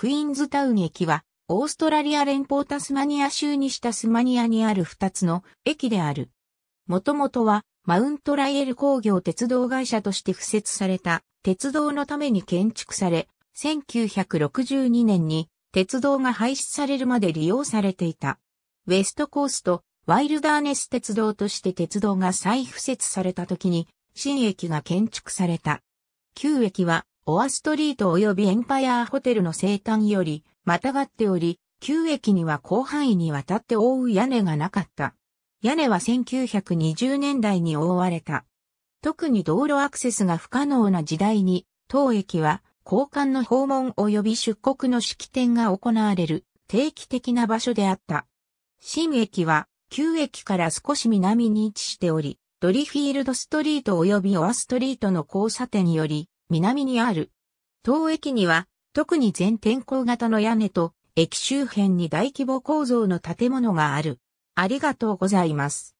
クイーンズタウン駅は、オーストラリア連邦タスマニア州にしたスマニアにある2つの駅である。もともとは、マウントライエル工業鉄道会社として付設された鉄道のために建築され、1962年に鉄道が廃止されるまで利用されていた。ウェストコースト、ワイルダーネス鉄道として鉄道が再付設された時に、新駅が建築された。旧駅はオアストリート及びエンパイアホテルの生誕より、またがっており、旧駅には広範囲にわたって覆う屋根がなかった。屋根は1920年代に覆われた。特に道路アクセスが不可能な時代に、当駅は交換の訪問及び出国の式典が行われる定期的な場所であった。新駅は旧駅から少し南に位置しており、ドリフィールドストリート及びオアストリートの交差点より南にある。当駅には、特に全天候型の屋根と、駅周辺に大規模構造の建物がある。ありがとうございます。